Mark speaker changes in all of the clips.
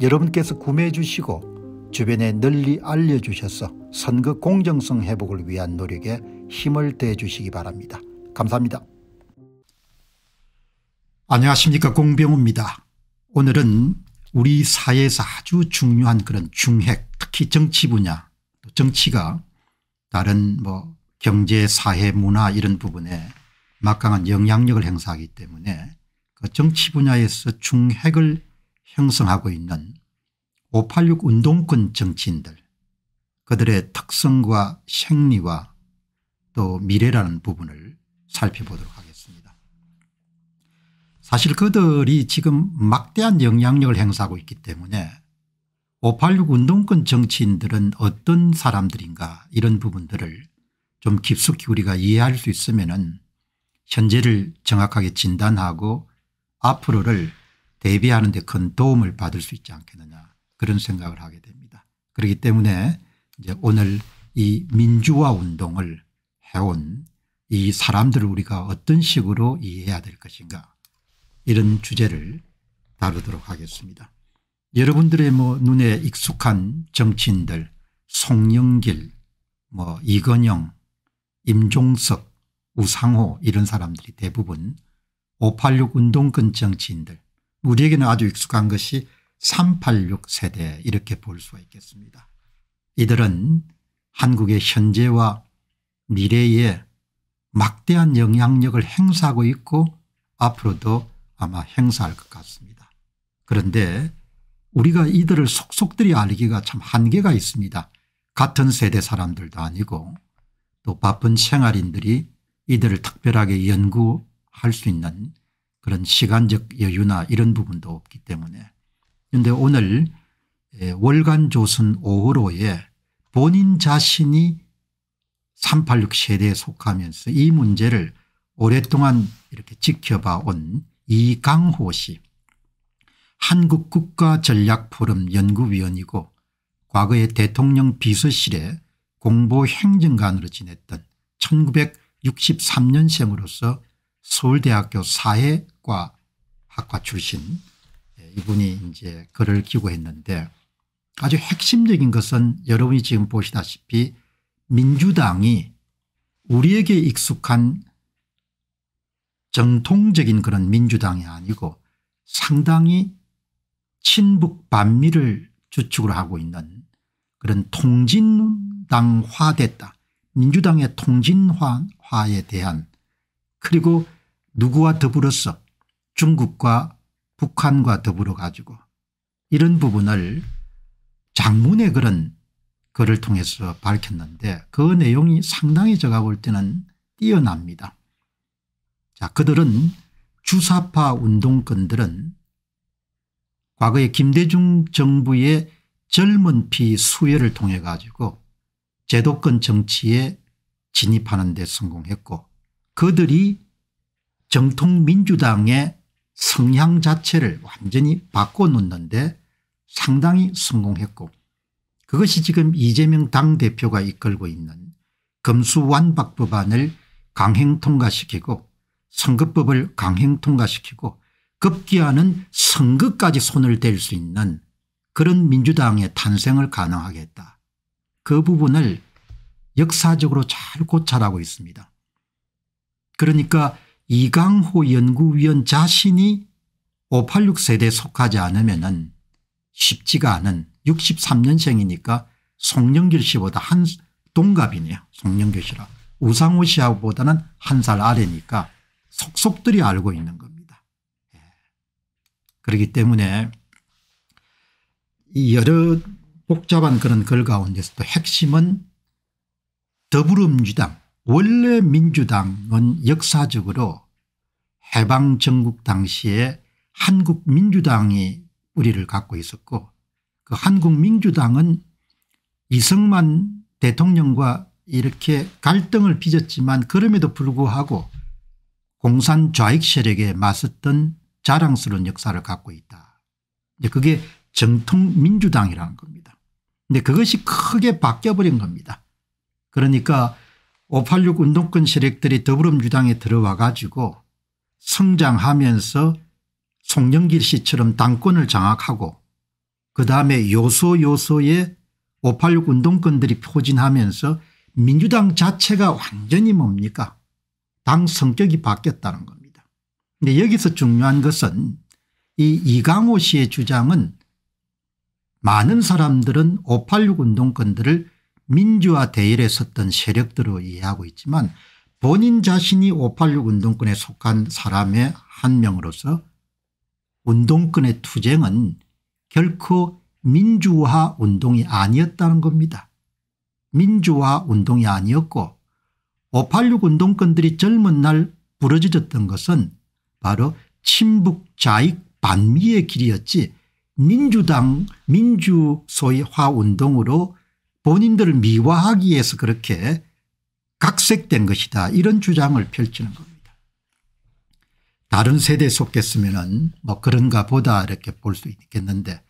Speaker 1: 여러분께서 구매해 주시고 주변에 널리 알려주셔서 선거 공정성 회복을 위한 노력에 힘을 대 주시기 바랍니다. 감사합니다. 안녕하십니까 공병호입니다. 오늘은 우리 사회에서 아주 중요한 그런 중핵 특히 정치 분야 정치가 다른 뭐 경제 사회 문화 이런 부분에 막강한 영향력을 행사하기 때문에 그 정치 분야에서 중핵을 형성하고 있는 586 운동권 정치인들 그들의 특성과 생리와 또 미래라는 부분을 살펴보도록 하겠습니다. 사실 그들이 지금 막대한 영향력을 행사하고 있기 때문에 586 운동권 정치인들은 어떤 사람들인가 이런 부분들을 좀 깊숙이 우리가 이해할 수 있으면 현재를 정확하게 진단하고 앞으로를 대비하는 데 큰 도움을 받을 수 있지 않겠느냐 그런 생각을 하게 됩니다. 그렇기 때문에 이제 오늘 이 민주화 운동을 해온 이 사람들을 우리가 어떤 식으로 이해해야 될 것인가 이런 주제를 다루도록 하겠습니다. 여러분들의 뭐 눈에 익숙한 정치인들 송영길, 뭐 이건영, 임종석, 우상호 이런 사람들이 대부분 586 운동권 정치인들 우리에게는 아주 익숙한 것이 386 세대 이렇게 볼 수가 있겠습니다. 이들은 한국의 현재와 미래에 막대한 영향력을 행사하고 있고 앞으로도 아마 행사할 것 같습니다. 그런데 우리가 이들을 속속들이 알기가 참 한계가 있습니다. 같은 세대 사람들도 아니고 또 바쁜 생활인들이 이들을 특별하게 연구할 수 있는 그런 시간적 여유나 이런 부분도 없기 때문에 그런데 오늘 예, 월간 조선 5호로에 본인 자신이 386 세대에 속하면서 이 문제를 오랫동안 이렇게 지켜봐 온 이강호 씨 한국국가전략포럼 연구위원이고 과거에 대통령 비서실에 공보행정관으로 지냈던 1963년생으로서 서울대학교 사회과 학과 출신 예, 이분이 이제 글을 기고했는데 아주 핵심적인 것은 여러분이 지금 보시다시피 민주당이 우리에게 익숙한 정통적인 그런 민주당이 아니고 상당히 친북 반미를 주축으로 하고 있는 그런 통진당화됐다. 민주당의 통진화에 대한 그리고 누구와 더불어서 중국과 북한과 더불어 가지고 이런 부분을 장문의 그런 글을 통해서 밝혔는데 그 내용이 상당히 제가 볼 때는 뛰어납니다. 자 그들은 주사파 운동권들은 과거에 김대중 정부의 젊은 피 수혈을 통해 가지고 제도권 정치에 진입하는 데 성공했고 그들이 정통 민주당의 성향 자체를 완전히 바꿔놓는데 상당히 성공했고 그것이 지금 이재명 당대표가 이끌고 있는 검수완박 법안을 강행 통과시키고 선거법을 강행 통과시키고 급기야는 선거까지 손을 댈 수 있는 그런 민주당의 탄생을 가능하겠다. 그 부분을 역사적으로 잘 고찰하고 있습니다. 그러니까 이강호 연구위원 자신이 586 세대에 속하지 않으면 쉽지가 않은 63년생이니까 송영길 씨보다 한 동갑이네요. 송영길 씨라. 우상호 씨하고보다는 한 살 아래니까 속속들이 알고 있는 겁니다. 예. 그렇기 때문에 이 여러 복잡한 그런 글 가운데서도 핵심은 더불어민주당 원래 민주당은 역사적으로 해방정국 당시에 한국민주당이 뿌리를 갖고 있었고 그 한국민주당은 이승만 대통령과 이렇게 갈등을 빚었지만 그럼에도 불구하고 공산 좌익 세력에 맞섰던 자랑스러운 역사를 갖고 있다. 그게 정통 민주당이라는 겁니다. 근데 그것이 크게 바뀌어버린 겁니다. 그러니까 586 운동권 세력들이 더불어민주당에 들어와 가지고 성장하면서 송영길 씨처럼 당권을 장악하고 그다음에 요소 요소에 586 운동권들이 포진하면서 민주당 자체가 완전히 뭡니까 당 성격이 바뀌었다는 겁니다. 근데 여기서 중요한 것은 이 이강호 씨의 주장은 많은 사람들은 586 운동권들을 민주화 대열에 섰던 세력들로 이해하고 있지만 본인 자신이 586 운동권에 속한 사람의 한 명으로서 운동권의 투쟁은 결코 민주화 운동이 아니었다는 겁니다. 민주화 운동이 아니었고 586 운동권들이 젊은 날부러지졌던 것은 바로 친북 자익 반미의 길이었지 민주당 민주소위화 운동으로 본인들을 미화하기 위해서 그렇게 각색된 것이다 이런 주장을 펼치는 겁니다. 다른 세대에 속했으면 뭐 그런가 보다 이렇게 볼 수 있겠는데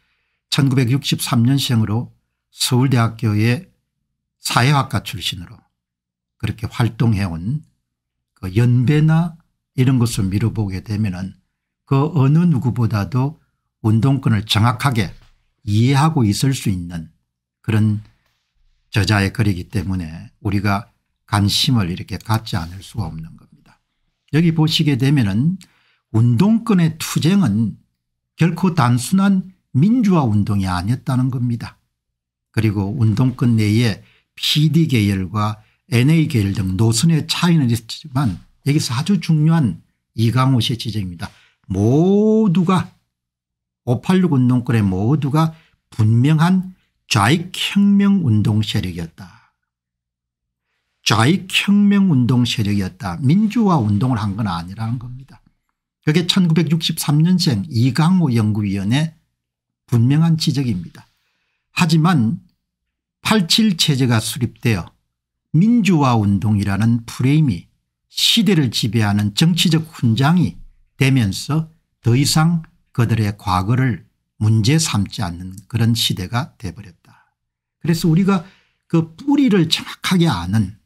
Speaker 1: 1963년생으로 서울대학교의 사회학과 출신으로 그렇게 활동해온 그 연배나 이런 것을 미뤄보게 되면 은그 어느 누구보다도 운동권을 정확하게 이해하고 있을 수 있는 그런 저자의 글이기 때문에 우리가 관심을 이렇게 갖지 않을 수가 없는 겁니다. 여기 보시게 되면은 운동권의 투쟁은 결코 단순한 민주화 운동이 아니었다는 겁니다. 그리고 운동권 내에 PD 계열과 NA 계열 등 노선의 차이는 있었지만 여기서 아주 중요한 이강호 씨의 지적입니다. 모두가 586 운동권의 모두가 분명한 좌익혁명운동 세력이었다. 좌익혁명운동 세력이었다. 민주화 운동을 한 건 아니라는 겁니다. 그게 1963년생 이강호 연구위원의 분명한 지적입니다. 하지만 87체제가 수립되어 민주화운동이라는 프레임이 시대를 지배하는 정치적 훈장이 되면서 더 이상 그들의 과거를 문제 삼지 않는 그런 시대가 돼버렸다. 그래서 우리가 그 뿌리를 정확하게 아는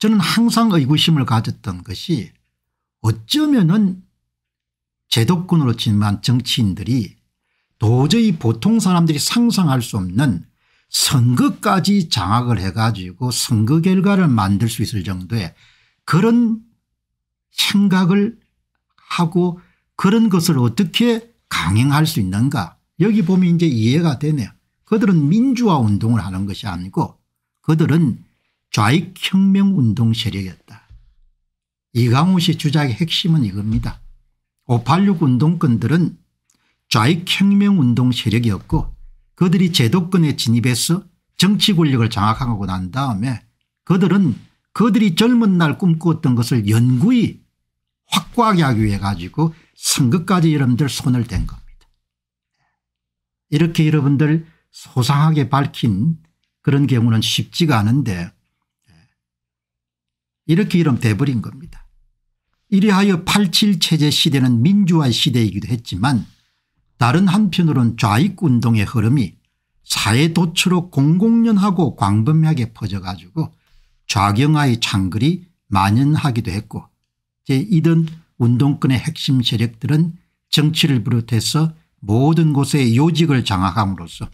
Speaker 1: 저는 항상 의구심을 가졌던 것이 어쩌면은 제도권으로 지만 정치인들이 도저히 보통 사람들이 상상할 수 없는 선거까지 장악을 해가지고 선거 결과를 만들 수 있을 정도의 그런 생각을 하고 그런 것을 어떻게 강행할 수 있는가 여기 보면 이제 이해가 되네요. 그들은 민주화 운동을 하는 것이 아니고 그들은 좌익혁명 운동 세력이었다. 이강우 씨 주장의 핵심은 이겁니다. 586 운동권들은 좌익혁명 운동 세력이었고 그들이 제도권에 진입해서 정치 권력을 장악하고 난 다음에 그들은 그들이 젊은 날 꿈꾸었던 것을 연구히 확고하게 하기 위해 가지고 선거까지 여러분들 손을 댄 겁니다. 이렇게 여러분들 소상하게 밝힌 그런 경우는 쉽지가 않은데 이렇게 이름 돼버린 겁니다. 이리하여 87체제 시대는 민주화 시대이기도 했지만 다른 한편으론 좌익운동의 흐름이 사회 도처로 공공연하고 광범위하게 퍼져가지고 좌경화의 창글이 만연하기도 했고 제2던 운동권의 핵심 세력들은 정치를 비롯해서 모든 곳에 요직을 장악함으로써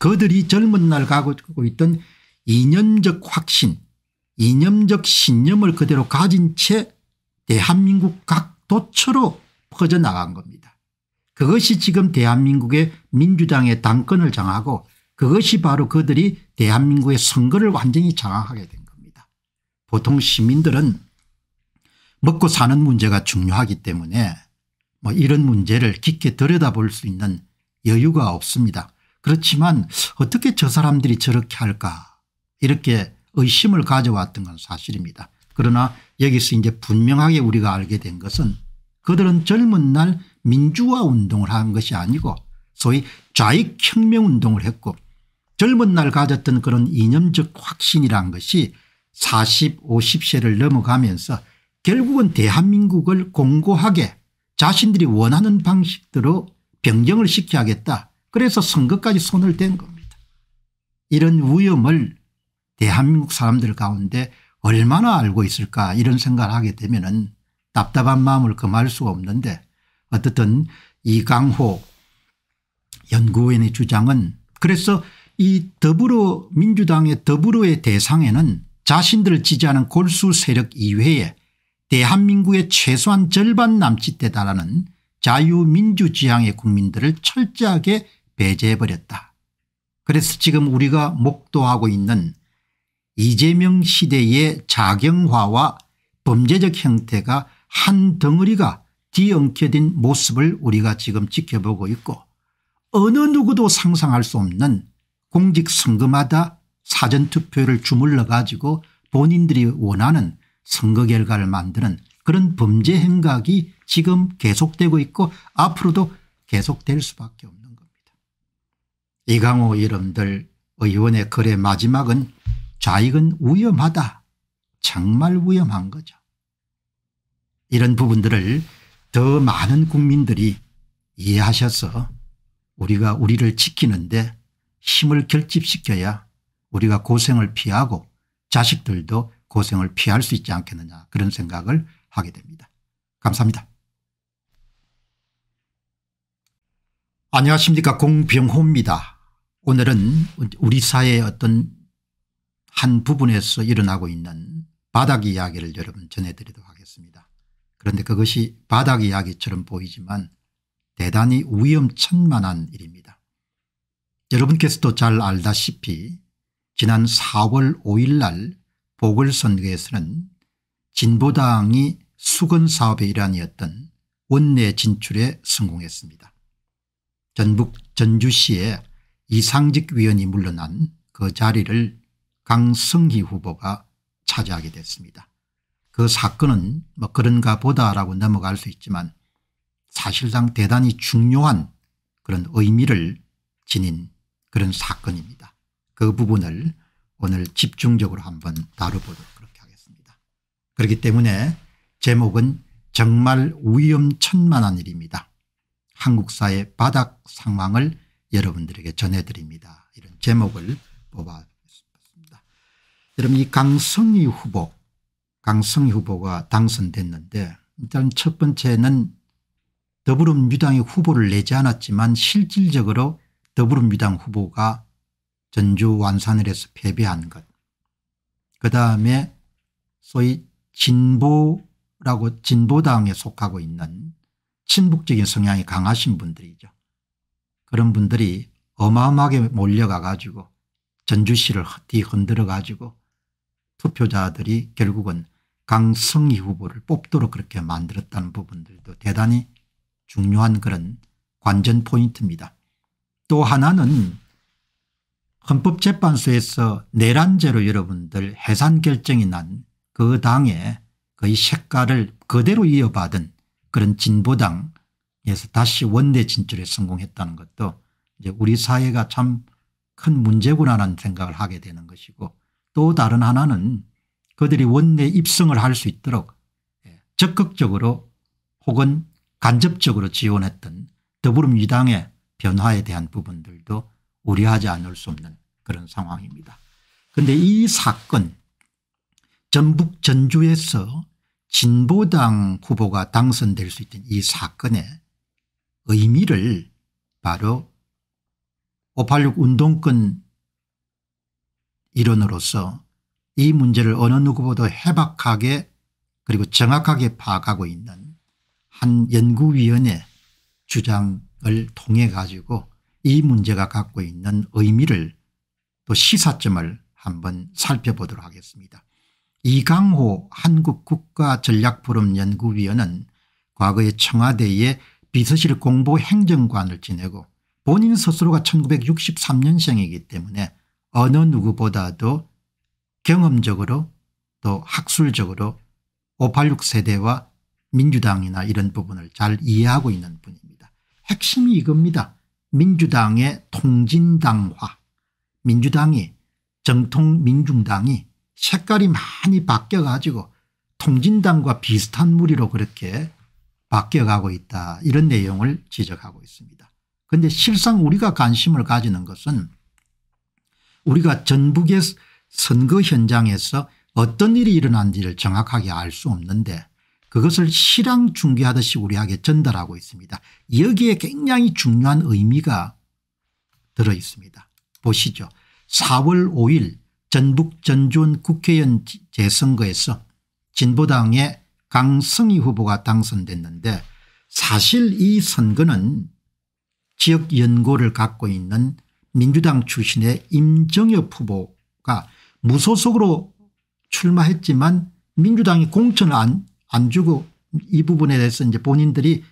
Speaker 1: 그들이 젊은 날 가지고 있던 이념적 확신 이념적 신념을 그대로 가진 채 대한민국 각 도처로 퍼져나간 겁니다. 그것이 지금 대한민국의 민주당의 당권을 장하고 그것이 바로 그들이 대한민국의 선거를 완전히 장악하게 된 겁니다. 보통 시민들은 먹고 사는 문제가 중요하기 때문에 뭐 이런 문제를 깊게 들여다볼 수 있는 여유가 없습니다. 그렇지만 어떻게 저 사람들이 저렇게 할까 이렇게 의심을 가져왔던 건 사실입니다. 그러나 여기서 이제 분명하게 우리가 알게 된 것은 그들은 젊은 날 민주화 운동을 한 것이 아니고 소위 좌익혁명 운동을 했고 젊은 날 가졌던 그런 이념적 확신이란 것이 40 50세를 넘어가면서 결국은 대한민국을 공고하게 자신들이 원하는 방식대로 변경을 시켜야겠다 그래서 선거까지 손을 댄 겁니다. 이런 위험을 대한민국 사람들 가운데 얼마나 알고 있을까 이런 생각을 하게 되면 은 답답한 마음을 금할 수가 없는데 어떻든 이강호 연구원의 주장은 그래서 이 더불어 민주당의 더불어의 대상에는 자신들을 지지하는 골수 세력 이외에 대한민국의 최소한 절반 남짓 되다라는 자유민주지향의 국민들을 철저하게 배제해버렸다. 그래서 지금 우리가 목도하고 있는 이재명 시대의 자경화와 범죄적 형태가 한 덩어리가 뒤엉켜진 모습을 우리가 지금 지켜보고 있고 어느 누구도 상상할 수 없는 공직선거마다 사전투표를 주물러 가지고 본인들이 원하는 선거 결과를 만드는 그런 범죄 행각이 지금 계속되고 있고 앞으로도 계속될 수밖에 없습니다. 이강호 이름들 의원의 글의 마지막은 좌익은 위험하다. 정말 위험한 거죠. 이런 부분들을 더 많은 국민들이 이해하셔서 우리가 우리를 지키는데 힘을 결집시켜야 우리가 고생을 피하고 자식들도 고생을 피할 수 있지 않겠느냐 그런 생각을 하게 됩니다. 감사합니다. 안녕하십니까 공병호입니다. 오늘은 우리 사회의 어떤 한 부분에서 일어나고 있는 바닥 이야기를 여러분 전해드리도록 하겠습니다. 그런데 그것이 바닥 이야기처럼 보이지만 대단히 위험천만한 일입니다. 여러분께서도 잘 알다시피 지난 4월 5일 날 보궐선거에서는 진보당이 수건사업의 일환이었던 원내 진출에 성공했습니다. 전북 전주시의 이상직 위원이 물러난 그 자리를 강승희 후보가 차지하게 됐습니다. 그 사건은 뭐 그런가 보다라고 넘어갈 수 있지만 사실상 대단히 중요한 그런 의미를 지닌 그런 사건입니다. 그 부분을 오늘 집중적으로 한번 다뤄보도록 그렇게 하겠습니다. 그렇기 때문에 제목은 정말 위험천만한 일입니다. 한국사의 바닥 상황을 여러분들에게 전해드립니다. 이런 제목을 뽑아습니다 여러분 이 강성희 후보 강성희 후보가 당선됐는데 일단 첫 번째는 더불어민주당이 후보를 내지 않았지만 실질적으로 더불어민주당 후보가 전주 완산을 해서 패배한 것. 그다음에 소위 진보라고 진보당에 속하고 있는 친북적인 성향이 강하신 분들이죠. 그런 분들이 어마어마하게 몰려가 가지고 전주시를 헛디 흔들어 가지고 투표자들이 결국은 강성희 후보를 뽑도록 그렇게 만들었다는 부분들도 대단히 중요한 그런 관전 포인트입니다. 또 하나는 헌법재판소에서 내란죄로 여러분들 해산 결정이 난 그 당의 거의 색깔을 그대로 이어받은 그런 진보당 그래서 다시 원내 진출에 성공했다는 것도 이제 우리 사회가 참 큰 문제구나라는 생각을 하게 되는 것이고 또 다른 하나는 그들이 원내 입성을 할 수 있도록 예, 적극적으로 혹은 간접적으로 지원했던 더불어민주당의 변화에 대한 부분들도 우려하지 않을 수 없는 그런 상황입니다. 그런데 이 사건 전북 전주에서 진보당 후보가 당선될 수 있던 이 사건에 의미를 바로 586 운동권 이론으로서 이 문제를 어느 누구보다 해박하게 그리고 정확하게 파악하고 있는 한 연구위원회 주장을 통해 가지고 이 문제가 갖고 있는 의미를 또 시사점을 한번 살펴보도록 하겠습니다. 이강호 한국국가전략포럼 연구위원은 과거의 청와대의 비서실 공보 행정관을 지내고 본인 스스로가 1963년생이기 때문에 어느 누구보다도 경험적으로 또 학술적으로 586 세대와 민주당이나 이런 부분을 잘 이해하고 있는 분입니다. 핵심이 이겁니다. 민주당의 통진당화 민주당이 정통 민중당이 색깔이 많이 바뀌어 가지고 통진당과 비슷한 무리로 그렇게 바뀌어가고 있다 이런 내용을 지적하고 있습니다. 그런데 실상 우리가 관심을 가지는 것은 우리가 전북의 선거 현장에서 어떤 일이 일어난지를 정확하게 알 수 없는데 그것을 실황 중계하듯이 우리에게 전달하고 있습니다. 여기에 굉장히 중요한 의미가 들어 있습니다. 보시죠. 4월 5일 전북 전주원 국회의원 재선거에서 진보당의 강승희 후보가 당선됐는데 사실 이 선거는 지역 연고를 갖고 있는 민주당 출신의 임정엽 후보가 무소속으로 출마했지만 민주당이 공천을 안, 안 주고 이 부분에 대해서 이제 본인들이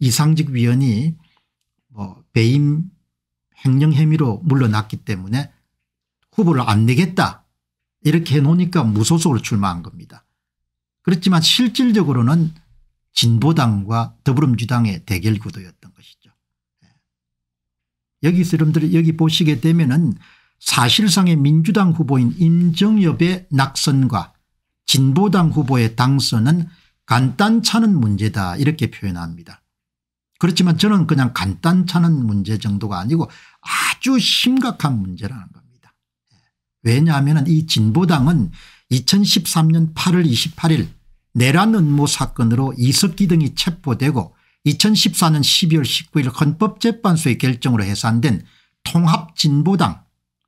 Speaker 1: 이상직 위원이 뭐 배임 횡령 혐의로 물러났기 때문에 후보를 안 내겠다 이렇게 해놓으니까 무소속으로 출마한 겁니다. 그렇지만 실질적으로는 진보당과 더불어민주당의 대결 구도였던 것이죠. 예. 여기 여러분들 여기 보시게 되면은 사실상의 민주당 후보인 임정엽의 낙선과 진보당 후보의 당선은 간단찮은 문제다 이렇게 표현합니다. 그렇지만 저는 그냥 간단찮은 문제 정도가 아니고 아주 심각한 문제라는 겁니다. 예. 왜냐하면 이 진보당은 2013년 8월 28일 내란 음모 사건으로 이석기 등이 체포되고 2014년 12월 19일 헌법재판소의 결정으로 해산된 통합진보당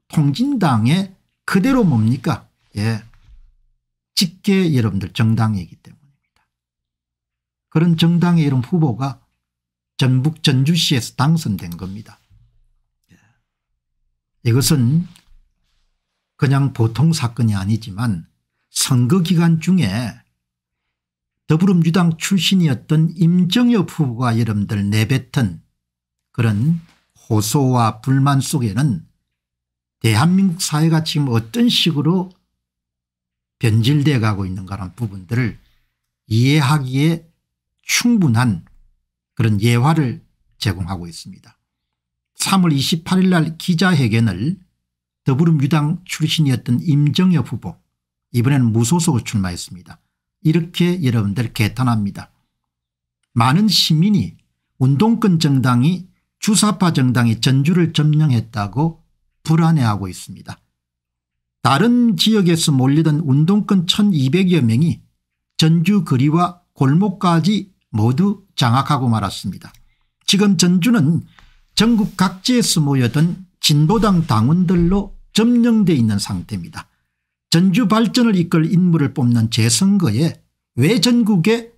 Speaker 1: 통진당의 그대로 뭡니까 예 직계 여러분들 정당이기 때문입니다. 그런 정당의 이런 후보가 전북 전주시에서 당선된 겁니다. 예. 이것은 그냥 보통 사건이 아니지만 선거 기간 중에 더불어민주당 출신이었던 임정엽 후보가 여러분들 내뱉은 그런 호소와 불만 속에는 대한민국 사회가 지금 어떤 식으로 변질돼 가고 있는가라는 부분들을 이해하기에 충분한 그런 예화를 제공하고 있습니다. 3월 28일 날 기자회견을 더불어민주당 출신이었던 임정엽 후보 이번에는 무소속으로 출마했습니다. 이렇게 여러분들 개탄합니다. 많은 시민이 운동권 정당이 주사파 정당이 전주를 점령했다고 불안해하고 있습니다. 다른 지역에서 몰리던 운동권 1200여 명이 전주 거리와 골목까지 모두 장악하고 말았습니다. 지금 전주는 전국 각지에서 모여든 진보당 당원들로 점령되어 있는 상태입니다. 전주 발전을 이끌 인물을 뽑는 재선거에 왜 전국의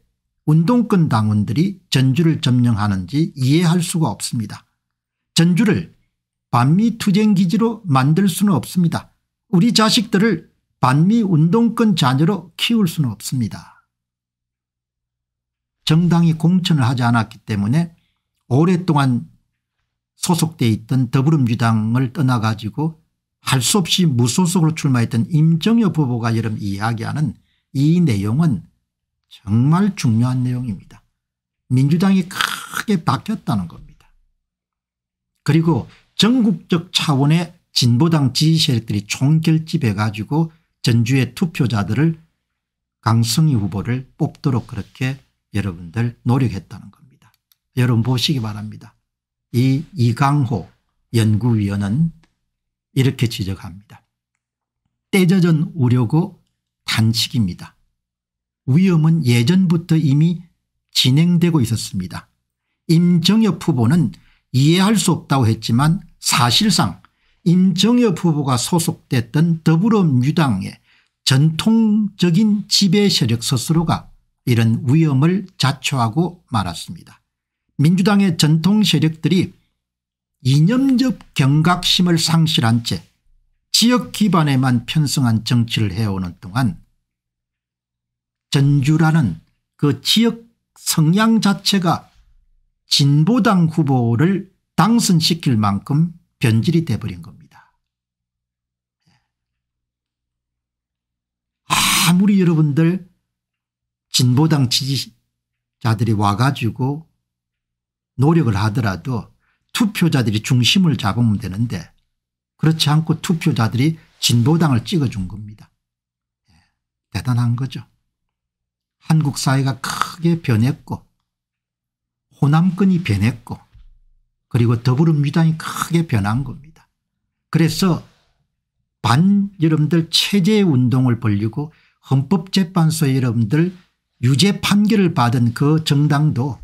Speaker 1: 운동권 당원들이 전주를 점령하는지 이해할 수가 없습니다. 전주를 반미투쟁기지로 만들 수는 없습니다. 우리 자식들을 반미운동권 자녀로 키울 수는 없습니다. 정당이 공천을 하지 않았기 때문에 오랫동안 소속돼 있던 더불어민주당을 떠나가지고 할수 없이 무소속으로 출마했던 임정엽 후보가 여러분 이야기하는 이 내용은 정말 중요한 내용입니다. 민주당이 크게 바뀌었다는 겁니다. 그리고 전국적 차원의 진보당 지지 세력들이 총결집해 가지고 전주의 투표자들을 강성희 후보를 뽑도록 그렇게 여러분들 노력했다는 겁니다. 여러분 보시기 바랍니다. 이 이강호 연구위원은 이렇게 지적합니다. 때젖전 우려고 단식입니다 위험은 예전부터 이미 진행되고 있었습니다. 임정엽 후보는 이해할 수 없다고 했지만 사실상 임정엽 후보가 소속됐던 더불어민주당의 전통적인 지배 세력 스스로가 이런 위험을 자초하고 말았습니다. 민주당의 전통 세력들이 이념적 경각심을 상실한 채 지역 기반에만 편승한 정치를 해오는 동안 전주라는 그 지역 성향 자체가 진보당 후보를 당선시킬 만큼 변질이 돼버린 겁니다. 아무리 여러분들 진보당 지지자들이 와가지고 노력을 하더라도 투표자들이 중심을 잡으면 되는데 그렇지 않고 투표자들이 진보당을 찍어준 겁니다. 예, 대단한 거죠. 한국 사회가 크게 변했고 호남권이 변했고 그리고 더불어민주당이 크게 변한 겁니다. 그래서 반 여러분들 체제운동을 벌리고 헌법재판소 여러분들 유죄 판결을 받은 그 정당도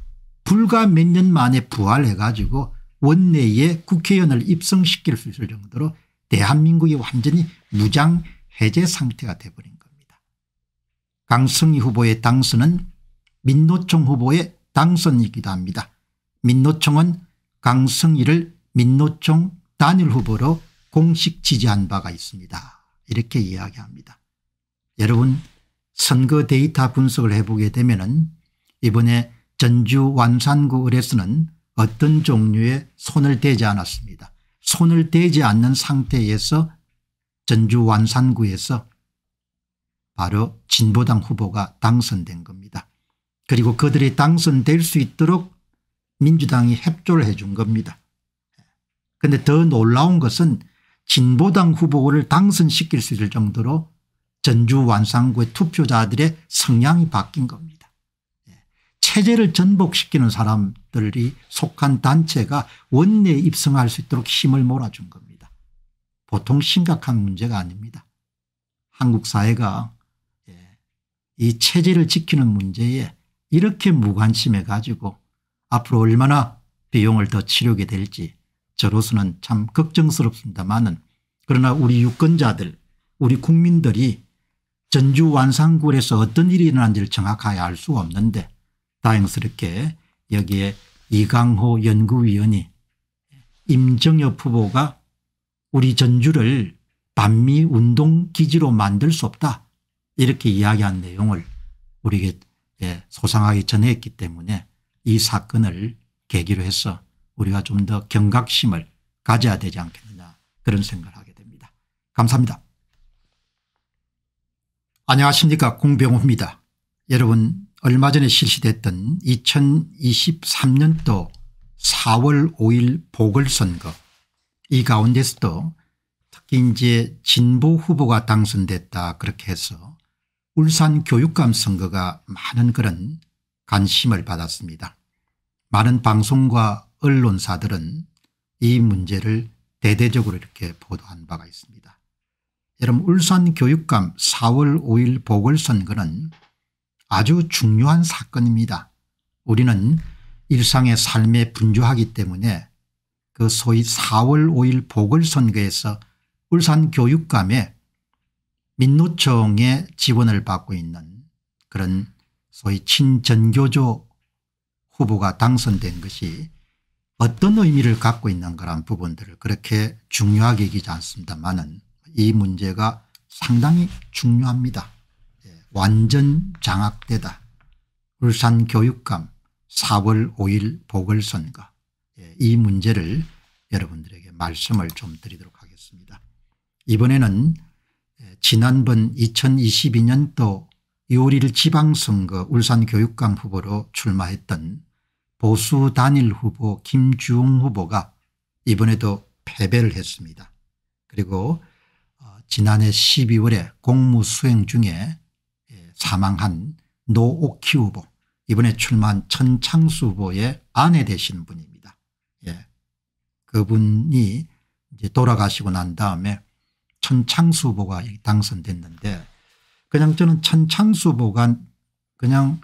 Speaker 1: 불과 몇 년 만에 부활해 가지고 원내에 국회의원을 입성시킬 수 있을 정도로 대한민국이 완전히 무장 해제 상태가 돼버린 겁니다. 강성희 후보의 당선은 민노총 후보의 당선이기도 합니다. 민노총은 강성희를 민노총 단일 후보로 공식 지지한 바가 있습니다. 이렇게 이야기합니다. 여러분 선거 데이터 분석을 해보게 되면 이번에 전주 완산구 을에서는 어떤 종류의 손을 대지 않았습니다. 손을 대지 않는 상태에서 전주 완산구에서 바로 진보당 후보가 당선된 겁니다. 그리고 그들이 당선될 수 있도록 민주당이 협조를 해준 겁니다. 그런데 더 놀라운 것은 진보당 후보를 당선시킬 수 있을 정도로 전주 완산구의 투표자들의 성향이 바뀐 겁니다. 체제를 전복시키는 사람들이 속한 단체가 원내에 입성할 수 있도록 힘을 몰아준 겁니다. 보통 심각한 문제가 아닙니다. 한국 사회가 예, 이 체제를 지키는 문제에 이렇게 무관심해 가지고 앞으로 얼마나 비용을 더 치르게 될지 저로서는 참 걱정스럽습니다만은 그러나 우리 유권자들 우리 국민들이 전주 완산굴에서 어떤 일이 일어난지를 정확하게 알수가 없는데 다행스럽게 여기에 이강호 연구위원이 임정엽 후보가 우리 전주를 반미 운동기지로 만들 수 없다 이렇게 이야기한 내용을 우리에게 예, 소상하게 전했기 때문에 이 사건을 계기로 해서 우리가 좀 더 경각심을 가져야 되지 않겠느냐 그런 생각을 하게 됩니다. 감사합니다. 안녕하십니까 공병호입니다. 여러분 얼마 전에 실시됐던 2023년도 4월 5일 보궐선거 이 가운데서도 특히 이제 진보 후보가 당선됐다 그렇게 해서 울산 교육감 선거가 많은 그런 관심을 받았습니다. 많은 방송과 언론사들은 이 문제를 대대적으로 이렇게 보도한 바가 있습니다. 여러분 울산 교육감 4월 5일 보궐선거는 아주 중요한 사건입니다. 우리는 일상의 삶에 분주하기 때문에 그 소위 4월 5일 보궐선거에서 울산교육감의 민노총의 지원을 받고 있는 그런 소위 친전교조 후보가 당선된 것이 어떤 의미를 갖고 있는가란 부분들을 그렇게 중요하게 얘기하지 않습니다만이 문제가 상당히 중요합니다. 완전 장악되다. 울산 교육감 4월 5일 보궐선거 예, 이 문제를 여러분들에게 말씀을 좀 드리도록 하겠습니다. 이번에는 예, 지난번 2022년도 6월 1일 지방선거 울산 교육감 후보로 출마했던 보수 단일 후보 김주웅 후보가 이번에도 패배를 했습니다. 그리고 어, 지난해 12월에 공무수행 중에 사망한 노오키 후보 이번에 출마한 천창수 후보의 아내 되신 분입니다. 예. 그분이 이제 돌아가시고 난 다음에 천창수 후보가 당선됐는데 그냥 저는 천창수 후보가 그냥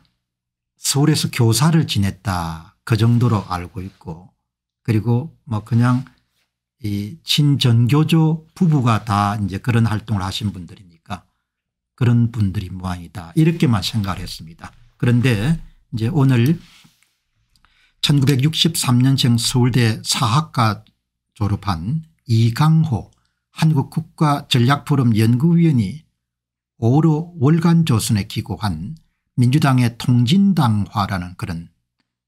Speaker 1: 서울에서 교사를 지냈다 그 정도로 알고 있고 그리고 뭐 그냥 이 친전교조 부부가 다 이제 그런 활동을 하신 분들입니다. 그런 분들이 모양이다 이렇게만 생각을 했습니다. 그런데 이제 오늘 1963년생 서울대 사학과 졸업한 이강호 한국국가전략포럼 연구위원이 오로 월간 조선에 기고한 민주당의 통진당화라는 그런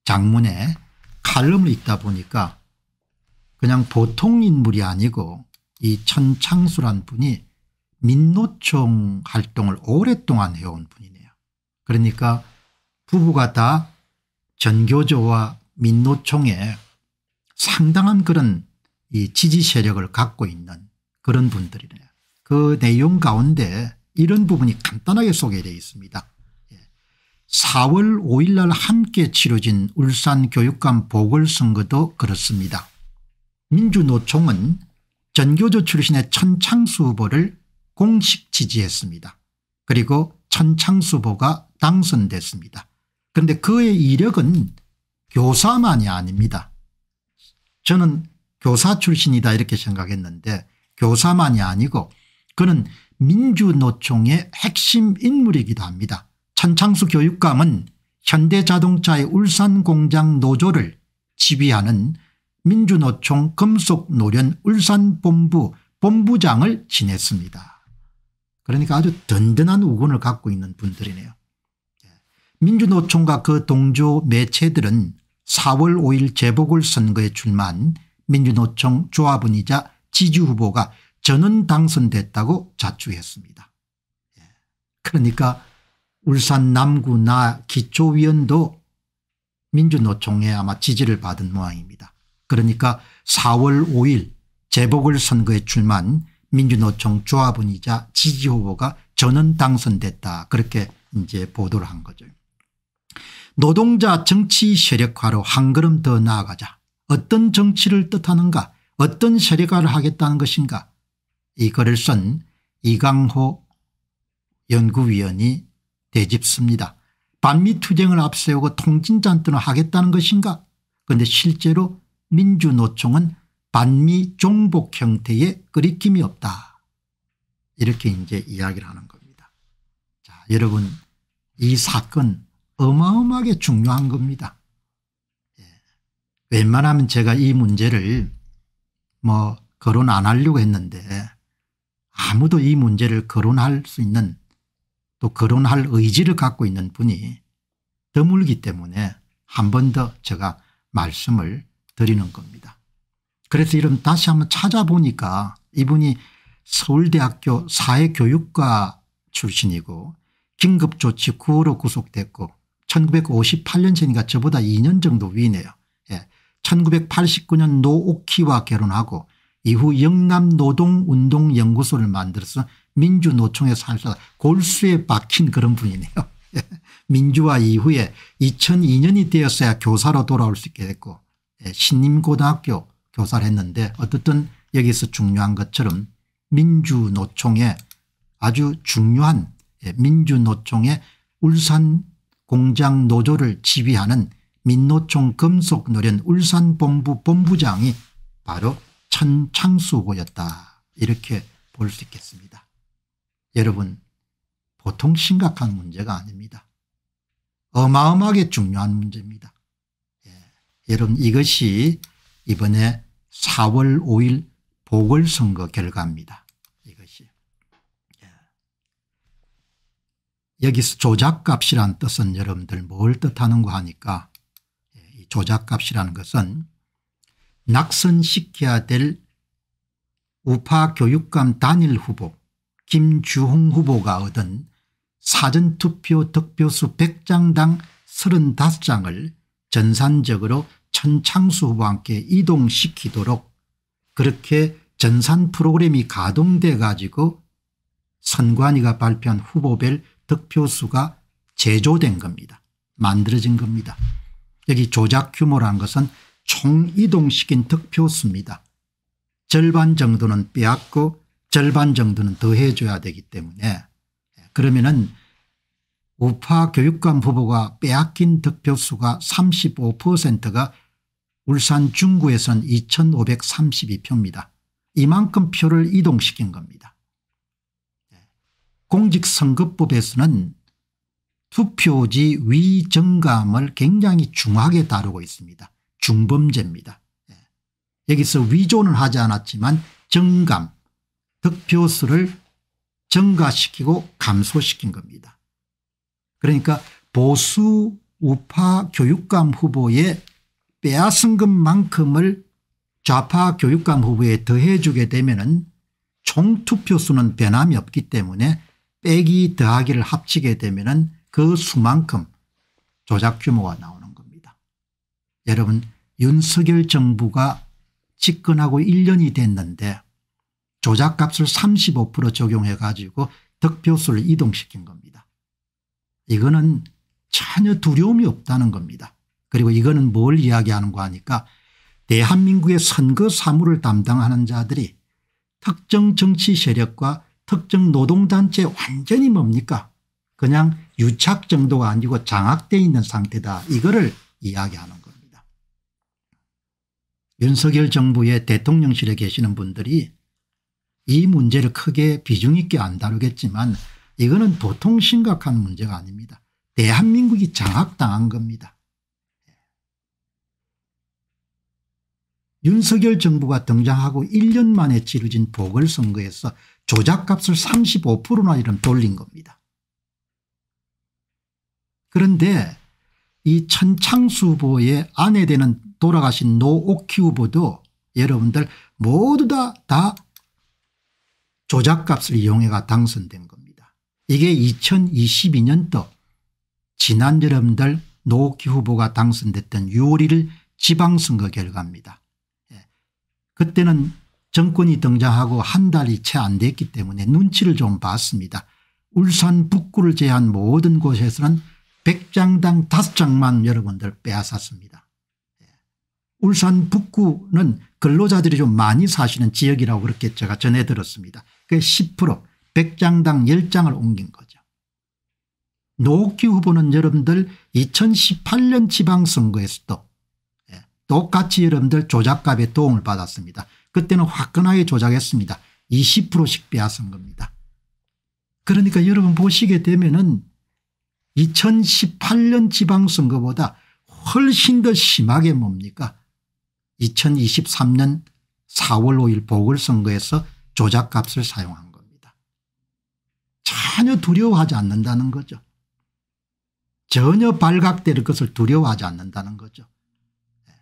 Speaker 1: 장문의 칼럼을 읽다 보니까 그냥 보통 인물이 아니고 이 천창수란 분이 민노총 활동을 오랫동안 해온 분이네요. 그러니까 부부가 다 전교조와 민노총에 상당한 그런 이 지지 세력을 갖고 있는 그런 분들이네요. 그 내용 가운데 이런 부분이 간단하게 소개되어 있습니다. 4월 예. 5일 날 함께 치러진 울산교육감 보궐선거도 그렇습니다. 민주노총은 전교조 출신의 천창수 후보를 공식 지지했습니다. 그리고 천창수보가 당선됐습니다. 그런데 그의 이력은 교사만이 아닙니다. 저는 교사 출신이다 이렇게 생각했는데 교사만이 아니고 그는 민주노총의 핵심 인물이기도 합니다. 천창수 교육감은 현대자동차의 울산공장 노조를 지휘하는 민주노총 금속노련 울산본부 본부장을 지냈습니다. 그러니까 아주 든든한 우군을 갖고 있는 분들이네요. 예. 민주노총과 그 동조 매체들은 4월 5일 재보궐선거에 출마한 민주노총 조합원이자 지주후보가 전원 당선됐다고 자추했습니다. 예. 그러니까 울산 남구나 기초위원도 민주노총에 아마 지지를 받은 모양입니다. 그러니까 4월 5일 재보궐선거에 출마한 민주노총 조합원이자 지지 후보가 전원 당선됐다 그렇게 이제 보도를 한 거죠. 노동자 정치 세력화로 한 걸음 더 나아가자 어떤 정치를 뜻하는가 어떤 세력화를 하겠다는 것인가 이 글을 쓴 이강호 연구위원이 대집습니다 반미투쟁을 앞세우고 통진잔뜩을 하겠다는 것인가 그런데 실제로 민주노총은 반미 종복 형태의 끄이킴이 없다. 이렇게 이제 이야기를 하는 겁니다. 자, 여러분 이 사건 어마어마하게 중요한 겁니다. 예. 웬만하면 제가 이 문제를 뭐 거론 안 하려고 했는데 아무도 이 문제를 거론할 수 있는 또 거론할 의지를 갖고 있는 분이 드물기 때문에 한 번 더 제가 말씀을 드리는 겁니다. 그래서 이런 다시 한번 찾아보니까 이분이 서울대학교 사회교육과 출신이고 긴급조치 9호로 구속됐고 1958년생이니까 저보다 2년 정도 위네요. 예. 1989년 노오키와 결혼하고 이후 영남 노동운동연구소를 만들어서 민주노총에 살다가 골수에 박힌 그런 분이네요. 예. 민주화 이후에 2002년이 되었어야 교사로 돌아올 수 있게 됐고 예. 신림고등학교 교사를 했는데 어쨌든 여기서 중요한 것처럼 민주노총의 아주 중요한 예, 민주노총의 울산 공장 노조를 지휘하는 민노총 금속노련 울산본부 본부장이 바로 천창수고였다 이렇게 볼 수 있겠습니다. 여러분 보통 심각한 문제가 아닙니다. 어마어마하게 중요한 문제입니다. 예. 여러분 이것이 이번에 4월 5일 보궐선거 결과입니다. 이것이. 예. 여기서 조작값이란 뜻은 여러분들 뭘 뜻하는가 하니까 예, 조작값이라는 것은 낙선시켜야 될 우파교육감 단일 후보 김주홍 후보가 얻은 사전투표 득표수 100장당 35장을 전산적으로 천창수 후보와 함께 이동시키도록 그렇게 전산 프로그램이 가동돼 가지고 선관위가 발표한 후보별 득표수가 제조된 겁니다. 만들어진 겁니다. 여기 조작 규모란 것은 총 이동시킨 득표수입니다. 절반 정도는 빼앗고 절반 정도는 더해줘야 되기 때문에 그러면은 우파 교육감 후보가 빼앗긴 득표수가 35%가 울산 중구에선 2532표입니다. 이만큼 표를 이동시킨 겁니다. 공직선거법에서는 투표지 위정감을 굉장히 중하게 다루고 있습니다. 중범죄입니다. 여기서 위조는 하지 않았지만 정감, 득표수를 증가시키고 감소시킨 겁니다. 그러니까 보수 우파 교육감 후보에 빼앗은 것만큼을 좌파 교육감 후보에 더해 주게 되면 은총 투표수는 변함이 없기 때문에 빼기 더하기를 합치게 되면 은그 수만큼 조작 규모가 나오는 겁니다. 여러분 윤석열 정부가 집권하고 1년이 됐는데 조작값을 35% 적용해 가지고 득표수를 이동시킨 겁니다. 이거는 전혀 두려움이 없다는 겁니다. 그리고 이거는 뭘 이야기하는가 하니까 대한민국의 선거 사무를 담당하는 자들이 특정 정치 세력과 특정 노동단체 완전히 뭡니까 그냥 유착 정도가 아니고 장악돼 있는 상태다 이거를 이야기하는 겁니다. 윤석열 정부의 대통령실에 계시는 분들이 이 문제를 크게 비중 있게 안 다루겠지만 이거는 보통 심각한 문제가 아닙니다. 대한민국이 장악당한 겁니다. 윤석열 정부가 등장하고 1년 만에 치르진 보궐선거에서 조작값을 35%나 이런 돌린 겁니다. 그런데 이 천창수 후보의 아내 되는 돌아가신 노옥희 후보도 여러분들 모두 다, 다 조작값을 이용해가 당선된 겁니다. 이게 2022년도 지난 여름달 노옥 후보가 당선됐던 6월 1일 지방선거 결과입니다. 예. 그때는 정권이 등장하고 한 달이 채 안 됐기 때문에 눈치를 좀 봤습니다. 울산 북구를 제한 모든 곳에서는 100장당 5장만 여러분들 빼앗았습니다. 예. 울산 북구는 근로자들이 좀 많이 사시는 지역이라고 그렇게 제가 전해 들었습니다. 그10% 게 100장당 10장을 옮긴 거죠. 노옥 후보는 여러분들 2018년 지방선거에서도 예, 똑같이 여러분들 조작값의 도움을 받았습니다. 그때는 화끈하게 조작했습니다. 20%씩 빼앗은 겁니다. 그러니까 여러분 보시게 되면은 2018년 지방선거보다 훨씬 더 심하게 뭡니까 2023년 4월 5일 보궐선거에서 조작값을 사용한 전혀 두려워하지 않는다는 거죠. 전혀 발각될 것을 두려워하지 않는다는 거죠. 예.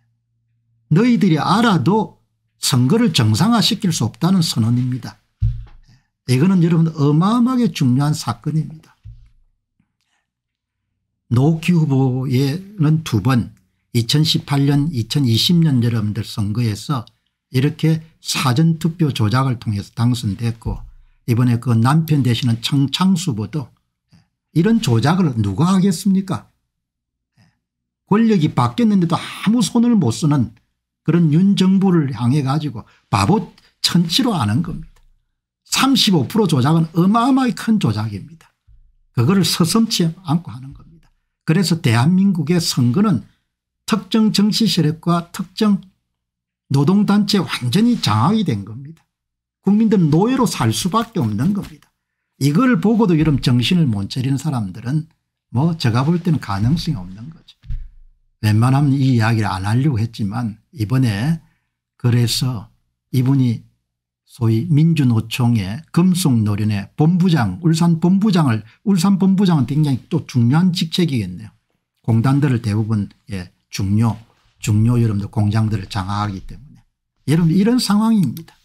Speaker 1: 너희들이 알아도 선거를 정상화시킬 수 없다는 선언입니다. 예. 이거는 여러분 어마어마하게 중요한 사건입니다. 예. 노키 후보에는 두 번 2018년 2020년 여러분들 선거에서 이렇게 사전투표 조작을 통해서 당선됐고 이번에 그 남편 되시는 청창수부도 이런 조작을 누가 하겠습니까 권력이 바뀌었는데도 아무 손을 못 쓰는 그런 윤 정부를 향해 가지고 바보 천치로 아는 겁니다. 35% 조작은 어마어마히 큰 조작입니다. 그거를 서슴치 않고 하는 겁니다. 그래서 대한민국의 선거는 특정 정치 세력과 특정 노동단체 완전히 장악이 된 겁니다. 국민들 노예로 살 수밖에 없는 겁니다. 이걸 보고도 이런 정신을 못 차리는 사람들은 뭐 제가 볼 때는 가능성이 없는 거죠. 웬만하면 이 이야기를 안 하려고 했지만 이번에 그래서 이분이 소위 민주노총의 금속노련의 본부장 울산 본부장을 울산 본부장은 굉장히 또 중요한 직책이겠네요. 공단들을 대부분 예 중요 중요 여러분들 공장들을 장악하기 때문에 여러분 이런 상황입니다.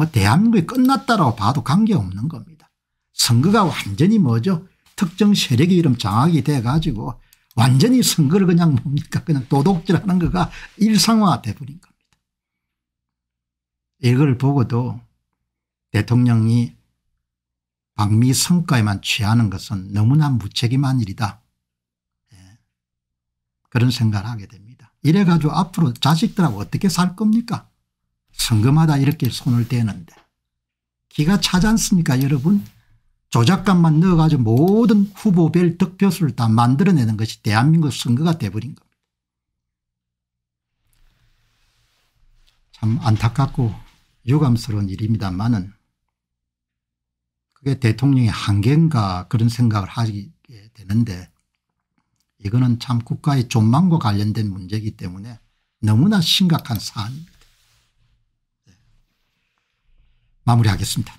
Speaker 1: 뭐 대한민국이 끝났다라고 봐도 관계없는 겁니다. 선거가 완전히 뭐죠 특정 세력의 이름 장악이 돼 가지고 완전히 선거를 그냥 뭡니까 그냥 도둑질하는 거가 일상화돼 버린 겁니다. 이걸 보고도 대통령이 방미 성과에만 취하는 것은 너무나 무책임한 일이다. 예. 그런 생각을 하게 됩니다. 이래가지고 앞으로 자식들하고 어떻게 살 겁니까 선거마다 이렇게 손을 대는데 기가 차지 않습니까 여러분 조작감만 넣어가지고 모든 후보별 득표수를 다 만들어내는 것이 대한민국 선거가 돼버린 겁니다. 참 안타깝고 유감스러운 일입니다만은 그게 대통령의 한계인가 그런 생각을 하게 되는데 이거는 참 국가의 존망과 관련된 문제이기 때문에 너무나 심각한 사안입니다. 마무리하겠습니다.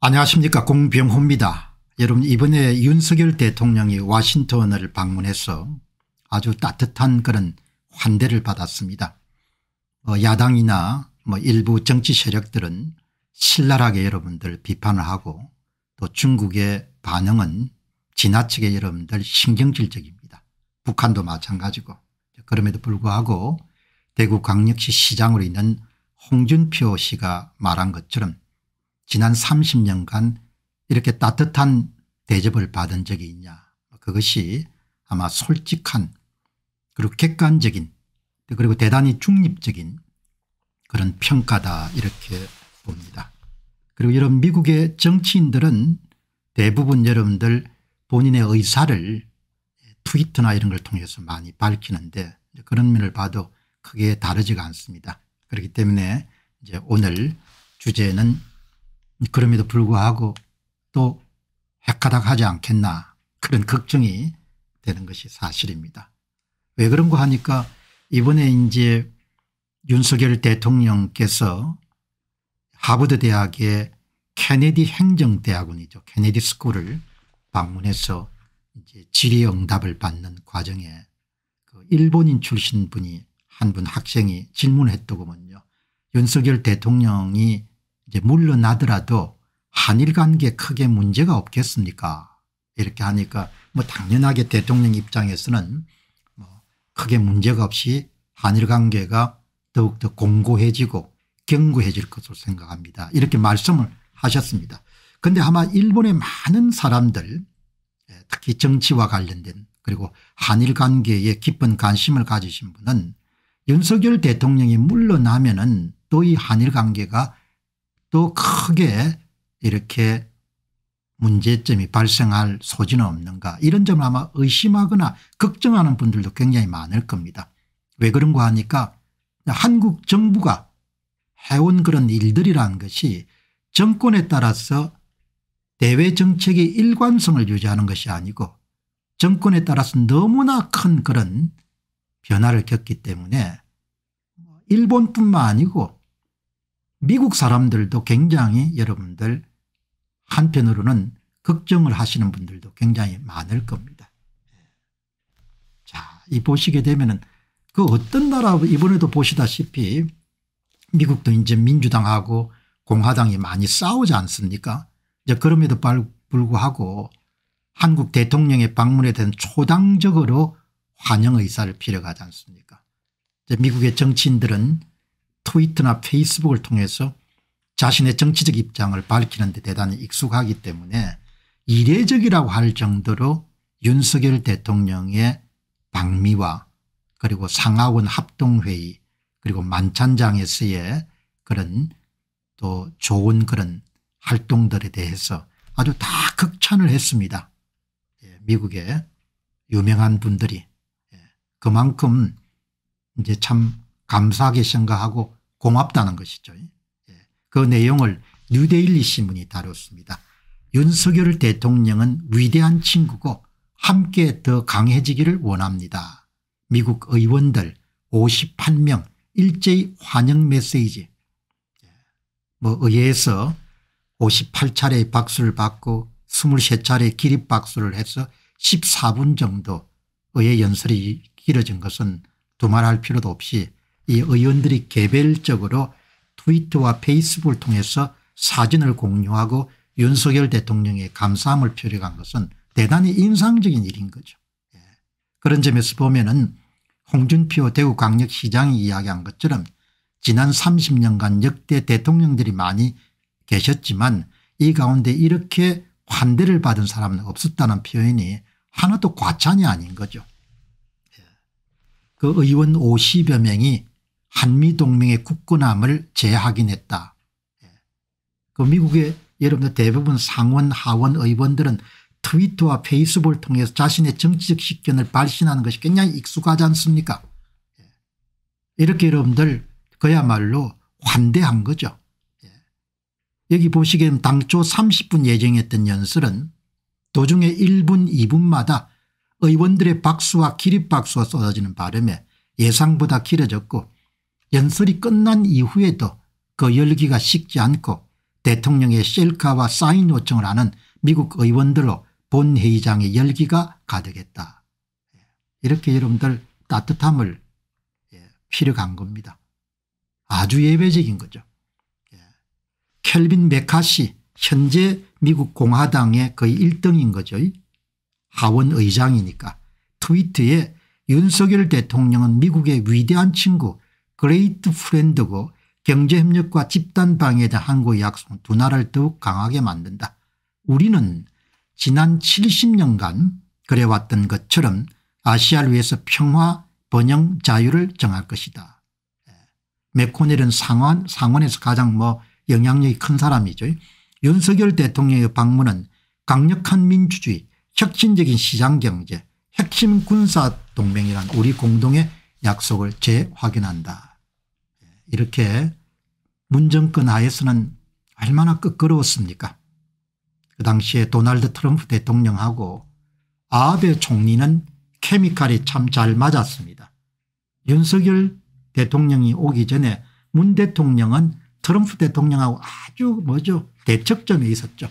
Speaker 1: 안녕하십니까 공병호입니다. 여러분 이번에 윤석열 대통령이 와싱턴을 방문해서 아주 따뜻한 그런 환대를 받았습니다. 뭐 야당이나 뭐 일부 정치 세력들은 신랄하게 여러분들 비판을 하고 또 중국의 반응은 지나치게 여러분들 신경질적입니다. 북한도 마찬가지고 그럼에도 불구하고 대구 광역시 시장으로 있는 홍준표 씨가 말한 것처럼 지난 30년간 이렇게 따뜻한 대접을 받은 적이 있냐 그것이 아마 솔직한 그리고 객관적인 그리고 대단히 중립적인 그런 평가다 이렇게 봅니다. 그리고 여러 미국의 정치인들은 대부분 여러분들 본인의 의사를 트위터나 이런 걸 통해서 많이 밝히는데 그런 면을 봐도 크게 다르지가 않습니다. 그렇기 때문에 이제 오늘 주제는 그럼에도 불구하고 또 핵가닥 하지 않겠나 그런 걱정이 되는 것이 사실입니다. 왜 그런가 하니까 이번에 이제 윤석열 대통령께서 하버드 대학의 케네디 행정대학원이죠. 케네디 스쿨을 방문해서 이제 질의응답을 받는 과정에 그 일본인 출신 분이 한분 학생이 질문했더구먼요. 윤석열 대통령이 이제 물러나더라도 한일 관계 크게 문제가 없겠습니까 이렇게 하니까 뭐 당연하게 대통령 입장에서는 뭐 크게 문제가 없이 한일 관계가 더욱더 공고해지고 견고해질 것으로 생각합니다. 이렇게 말씀을 하셨습니다. 그런데 아마 일본의 많은 사람들 예, 특히 정치와 관련된 그리고 한일 관계에 깊은 관심을 가지신 분은 윤석열 대통령이 물러나면은 또 이 한일 관계가 또 크게 이렇게 문제점이 발생할 소지는 없는가 이런 점을 아마 의심하거나 걱정하는 분들도 굉장히 많을 겁니다. 왜 그런가 하니까 한국 정부가 해온 그런 일들이라는 것이 정권에 따라서 대외 정책의 일관성을 유지하는 것이 아니고 정권에 따라서 너무나 큰 그런 변화를 겪기 때문에 뭐 일본뿐만 아니고 미국 사람들도 굉장히 여러분들 한편으로는 걱정을 하시는 분들도 굉장히 많을 겁니다. 자, 이 보시게 되면은 그 어떤 나라 이번에도 보시다시피 미국도 이제 민주당하고 공화당이 많이 싸우지 않습니까? 이제 그럼에도 불구하고 한국 대통령의 방문에 대한 초당적으로 환영 의사를 필요가 하지 않습니까 미국의 정치인들은 트위터나 페이스북을 통해서 자신의 정치적 입장을 밝히는 데 대단히 익숙하기 때문에 이례적이라고 할 정도로 윤석열 대통령의 방미와 그리고 상하원 합동회의 그리고 만찬장에서의 그런 또 좋은 그런 활동들에 대해서 아주 다 극찬을 했습니다. 예, 미국의 유명한 분들이 그만큼 이제 참 감사하게 생각하고 고맙다는 것이죠. 예. 그 내용을 뉴데일리 신문이 다뤘습니다. 윤석열 대통령은 위대한 친구고 함께 더 강해지기를 원합니다. 미국 의원들 58명 일제히 환영 메시지 예. 뭐 의회에서 58차례 박수를 받고 23차례 기립 박수를 해서 14분 정도 의회 연설이 길어진 것은 두말할 필요도 없이 이 의원들이 개별적으로 트위터와 페이스북을 통해서 사진을 공유하고 윤석열 대통령의 감사함을 표력한 것은 대단히 인상적인 일인 거죠. 예. 그런 점에서 보면 은 홍준표 대구광역시장이 이야기한 것처럼 지난 30년간 역대 대통령들이 많이 계셨지만 이 가운데 이렇게 환대를 받은 사람은 없었다는 표현이 하나도 과찬이 아닌 거죠. 그 의원 50여 명이 한미동맹의 굳건함을 재확인했다. 예. 그 미국의 여러분들 대부분 상원 하원 의원들은 트위터와 페이스북을 통해서 자신의 정치적 식견을 발신하는 것이 굉장히 익숙하지 않습니까 예. 이렇게 여러분들 그야말로 환대한 거죠. 예. 여기 보시기에는 당초 30분 예정했던 연설은 도중에 1분 2분마다 의원들의 박수와 기립박수가 쏟아지는 바람에 예상보다 길어졌고 연설이 끝난 이후에도 그 열기가 식지 않고 대통령의 셀카와 사인 요청을 하는 미국 의원들로 본회의장의 열기가 가득했다. 예, 이렇게 여러분들 따뜻함을 예, 필요한 겁니다. 아주 예외적인 거죠. 예, 켈빈 메카시 현재 미국 공화당의 거의 1등인 거죠. 하원 의장이니까 트위트에 윤석열 대통령은 미국의 위대한 친구 그레이트 프렌드고 경제협력과 집단방해에 대한 한국의 약속은 두 나라를 더욱 강하게 만든다. 우리는 지난 70년간 그래왔던 것처럼 아시아를 위해서 평화 번영 자유를 정할 것이다. 맥코넬은 예. 상원, 상원에서 가장 뭐 영향력이 큰 사람이죠. 윤석열 대통령의 방문은 강력한 민주주의 혁신적인 시장경제 핵심 군사동맹이란 우리 공동의 약속을 재확인한다. 이렇게 문정권 하에서는 얼마나 끄끄러웠습니까 그 당시에 도널드 트럼프 대통령하고 아베 총리는 케미칼이 참 잘 맞았습니다. 윤석열 대통령이 오기 전에 문 대통령은 트럼프 대통령하고 아주 뭐죠 대척점에 있었죠.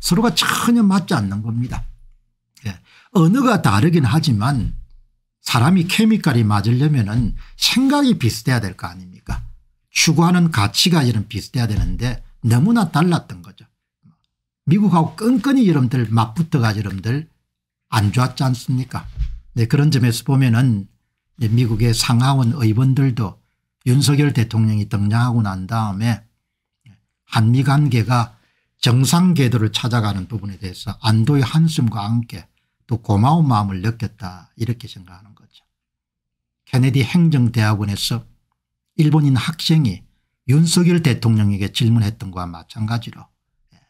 Speaker 1: 서로가 전혀 맞지 않는 겁니다. 예. 언어가 다르긴 하지만 사람이 케미칼이 맞으려면 은 생각이 비슷해야 될 거 아닙니까 추구하는 가치가 이런 비슷해야 되는데 너무나 달랐던 거죠. 미국하고 끈끈이 여러분들 맞붙어가 여러분들 안 좋았지 않습니까 네, 그런 점에서 보면 은 미국의 상하원 의원들도 윤석열 대통령이 등장하고 난 다음에 한미 관계가 정상 궤도를 찾아가는 부분에 대해서 안도의 한숨과 함께 또 고마운 마음을 느꼈다 이렇게 생각하는 거죠. 케네디 행정대학원에서 일본인 학생이 윤석열 대통령에게 질문했던 것과 마찬가지로 예,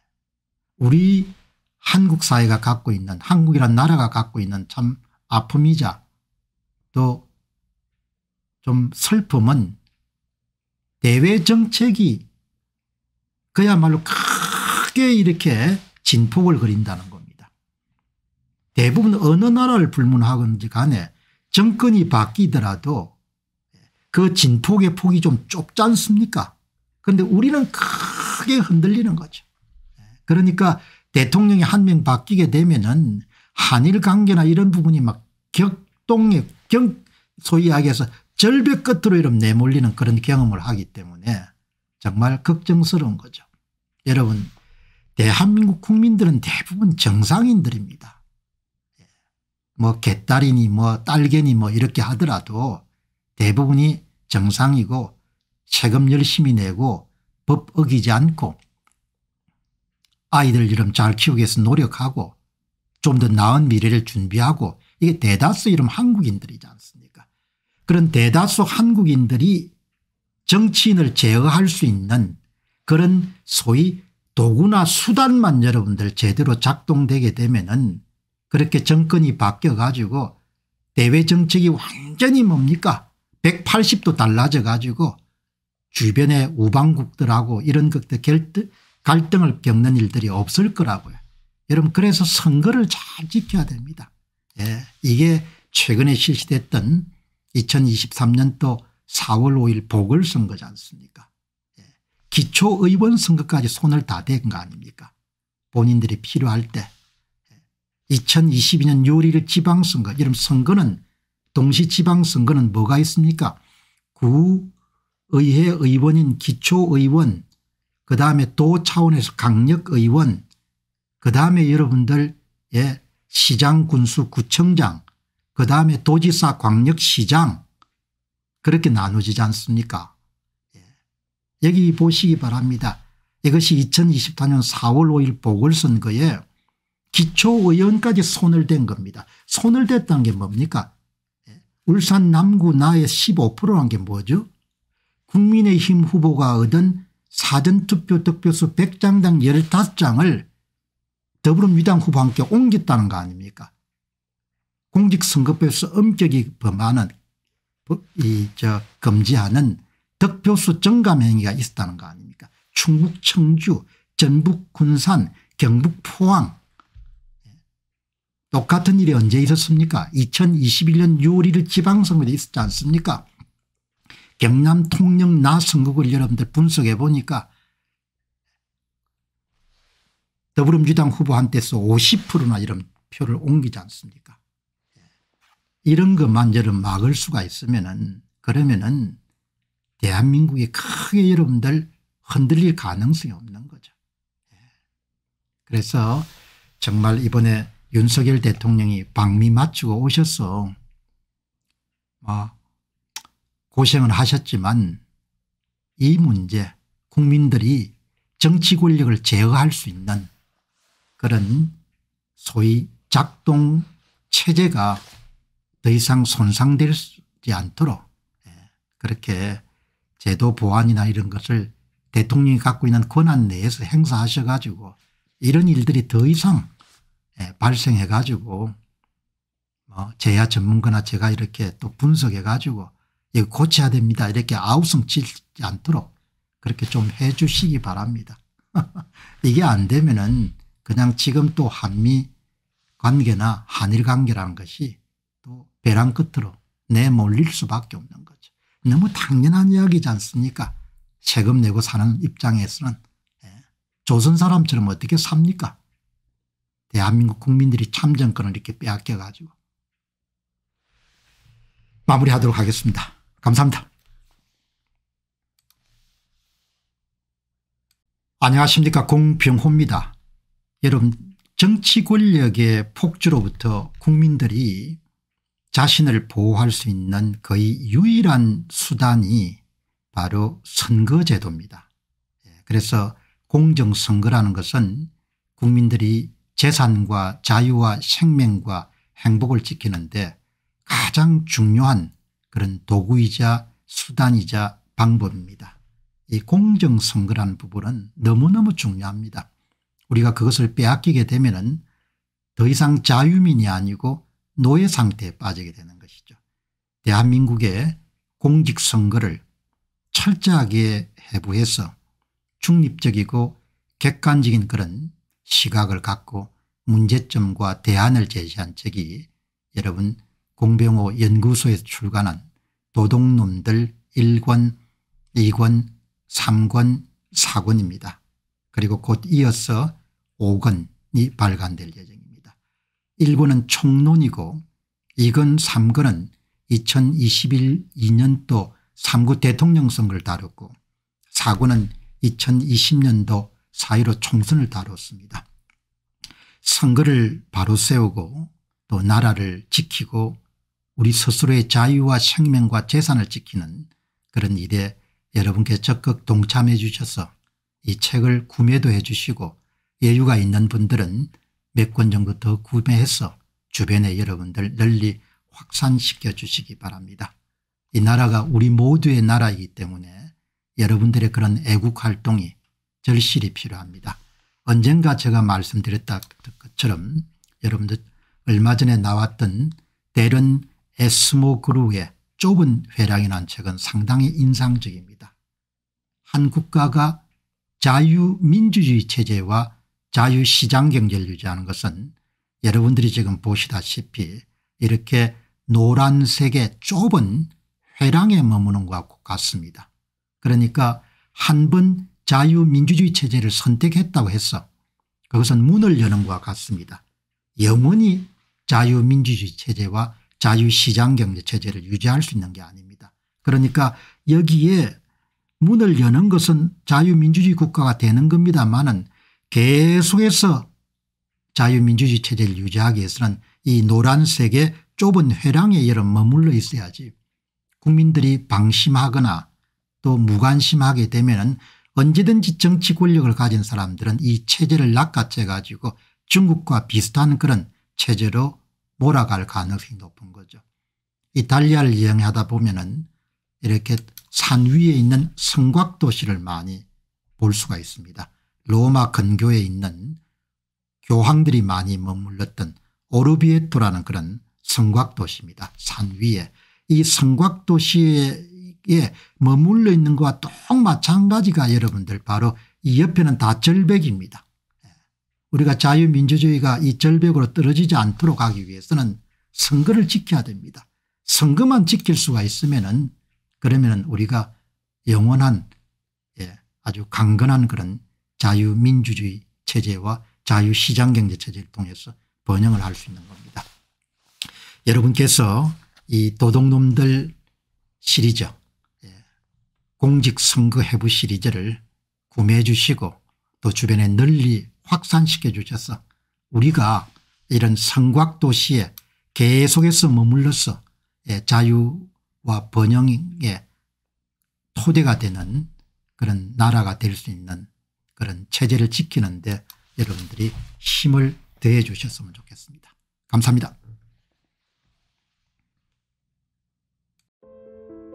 Speaker 1: 우리 한국 사회가 갖고 있는 한국이란 나라가 갖고 있는 참 아픔이자 또 좀 슬픔은 대외 정책이 그야말로 크게 이렇게 진폭을 그린다는 것. 대부분 어느 나라를 불문하건지 간에 정권이 바뀌더라도 그 진폭의 폭이 좀 좁지 않습니까 그런데 우리는 크게 흔들리는 거죠. 그러니까 대통령이 한 명 바뀌게 되면은 한일 관계나 이런 부분이 막 격동의 경 소위 이기해서 절벽 끝으로 이런 내몰리는 그런 경험을 하기 때문에 정말 걱정스러운 거죠. 여러분 대한민국 국민들은 대부분 정상인들입니다. 뭐 개딸이니 뭐 딸개니 뭐 이렇게 하더라도 대부분이 정상이고 세금 열심히 내고 법 어기지 않고 아이들 이름 잘 키우기 위해서 노력하고 좀 더 나은 미래를 준비하고 이게 대다수 이름 한국인들이지 않습니까 그런 대다수 한국인들이 정치인을 제어할 수 있는 그런 소위 도구나 수단만 여러분들 제대로 작동되게 되면 은 그렇게 정권이 바뀌어가지고 대외 정책이 완전히 뭡니까 180도 달라져가지고 주변의 우방국들하고 이런 것들 결등, 갈등을 겪는 일들이 없을 거라고요. 여러분 그래서 선거를 잘 지켜야 됩니다. 예, 이게 최근에 실시됐던 2023년도 4월 5일 보궐선거지 않습니까 예, 기초의원 선거까지 손을 다 댄 거 아닙니까 본인들이 필요할 때 2022년 요리를 지방선거 이런 선거는 동시 지방선거는 뭐가 있습니까 구의회 의원인 기초의원 그다음에 도 차원에서 강력의원 그다음에 여러분들 예 시장 군수 구청장 그다음에 도지사 광역시장 그렇게 나눠지지 않습니까 예. 여기 보시기 바랍니다 이것이 2024년 4월 5일 보궐선거에 기초의원까지 손을 댄 겁니다. 손을 댔다는 게 뭡니까 예, 울산 남구 나의 15%란 게 뭐죠 국민의힘 후보가 얻은 사전투표 득표수 100장당 15장을 더불어민주당 후보 함께 옮겼다는 거 아닙니까 공직선거법에서 엄격히 범하는 이저 금지하는 득표수 증감 행위가 있었다는 거 아닙니까 충북 청주 전북 군산 경북 포항 똑같은 일이 언제 있었습니까 2021년 6월 1일 지방선거에 있었지 않습니까 경남 통영 나 선거구를 여러분들 분석해 보니까 더불어민주당 후보한테서 50%나 이런 표를 옮기지 않습니까 이런 것만 여러분 막을 수가 있으면 은 그러면 은 대한민국이 크게 여러분들 흔들릴 가능성이 없는 거죠. 예. 그래서 정말 이번에 윤석열 대통령이 방미 맞추고 오셔서 뭐 고생은 하셨지만 이 문제 국민들이 정치 권력을 제어할 수 있는 그런 소위 작동 체제가 더 이상 손상되지 않도록 예, 그렇게 제도 보완이나 이런 것을 대통령이 갖고 있는 권한 내에서 행사하셔 가지고 이런 일들이 더 이상 예, 발생해 가지고 뭐 제야 전문가나 제가 이렇게 또 분석해 가지고 이거 고쳐야 됩니다. 이렇게 아우성 치지 않도록 그렇게 좀 해 주시기 바랍니다. 이게 안 되면은 그냥 지금 또 한미 관계나 한일 관계라는 것이 또 배랑 끝으로 내몰릴 수밖에 없는 거죠. 너무 당연한 이야기지 않습니까? 세금 내고 사는 입장에서는 예, 조선 사람처럼 어떻게 삽니까? 대한민국 국민들이 참정권을 이렇게 빼앗겨 가지고 마무리하도록 하겠습니다. 감사합니다. 안녕하십니까 공병호입니다. 여러분 정치 권력의 폭주로부터 국민들이 자신을 보호할 수 있는 거의 유일한 수단이 바로 선거제도입니다. 예, 그래서 공정선거라는 것은 국민들이 재산과 자유와 생명과 행복을 지키는데 가장 중요한 그런 도구이자 수단이자 방법입니다. 이 공정선거라는 부분은 너무너무 중요합니다. 우리가 그것을 빼앗기게 되면 은더 이상 자유민이 아니고 노예 상태에 빠지게 되는 것이죠. 대한민국의 공직선거를 철저하게 해부해서 중립적이고 객관적인 그런 시각을 갖고 문제점과 대안을 제시한 책이 여러분 공병호 연구소에서 출간한 도둑놈들 1권 2권 3권 4권입니다. 그리고 곧 이어서 5권이 발간될 예정입니다. 1권은 총론이고 2권 3권은 2021 2년도 3구 대통령 선거를 다뤘고 4권은 2020년도 4.15 총선을 다뤘습니다. 선거를 바로 세우고 또 나라를 지키고 우리 스스로의 자유와 생명과 재산을 지키는 그런 일에 여러분께 적극 동참해 주셔서 이 책을 구매도 해 주시고 여유가 있는 분들은 몇 권 정도 더 구매해서 주변의 여러분들 널리 확산시켜 주시기 바랍니다. 이 나라가 우리 모두의 나라이기 때문에 여러분들의 그런 애국 활동이 절실히 필요합니다. 언젠가 제가 말씀드렸던 것처럼 여러분들 얼마 전에 나왔던 대른 에스모 그룹의 좁은 회랑이라는 책은 상당히 인상적입니다. 한 국가가 자유민주주의 체제와 자유시장 경제를 유지하는 것은 여러분들이 지금 보시다시피 이렇게 노란색의 좁은 회랑에 머무는 것과 같습니다. 그러니까 한번 자유민주주의 체제를 선택했다고 해서 그것은 문을 여는 것과 같습니다. 영원히 자유민주주의 체제와 자유시장경제 체제를 유지할 수 있는 게 아닙니다. 그러니까 여기에 문을 여는 것은 자유민주주의 국가가 되는 겁니다만은 계속해서 자유민주주의 체제를 유지하기 위해서는 이 노란색의 좁은 회랑에 여러 머물러 있어야지 국민들이 방심하거나 또 무관심하게 되면 언제든지 정치 권력을 가진 사람들은 이 체제를 낚아채 가지고 중국과 비슷한 그런 체제로 몰아갈 가능성이 높은 거죠. 이탈리아를 여행하다 보면 은 이렇게 산 위에 있는 성곽도시를 많이 볼 수가 있습니다. 로마 근교에 있는 교황들이 많이 머물렀던 오르비에토라는 그런 성곽도시입니다. 산 위에. 이 성곽도시에 절벽에 예, 머물러 있는 것과 똑 마찬가지가 여러분들 바로 이 옆에는 다 절벽입니다. 예. 우리가 자유민주주의가 이 절벽으로 떨어지지 않도록 하기 위해서는 선거를 지켜야 됩니다. 선거만 지킬 수가 있으면 은 그러면 은 우리가 영원한 예, 아주 강건한 그런 자유민주주의 체제와 자유시장경제 체제를 통해서 번영을 할 수 있는 겁니다. 여러분께서 이 도둑놈들 시리즈 공직선거해부 시리즈를 구매해 주시고 또 주변에 널리 확산시켜 주셔서 우리가 이런 성곽도시에 계속해서 머물러서 예, 자유와 번영의 토대가 되는 그런 나라가 될 수 있는 그런 체제를 지키는데 여러분들이 힘을 더해 주셨으면 좋겠습니다. 감사합니다.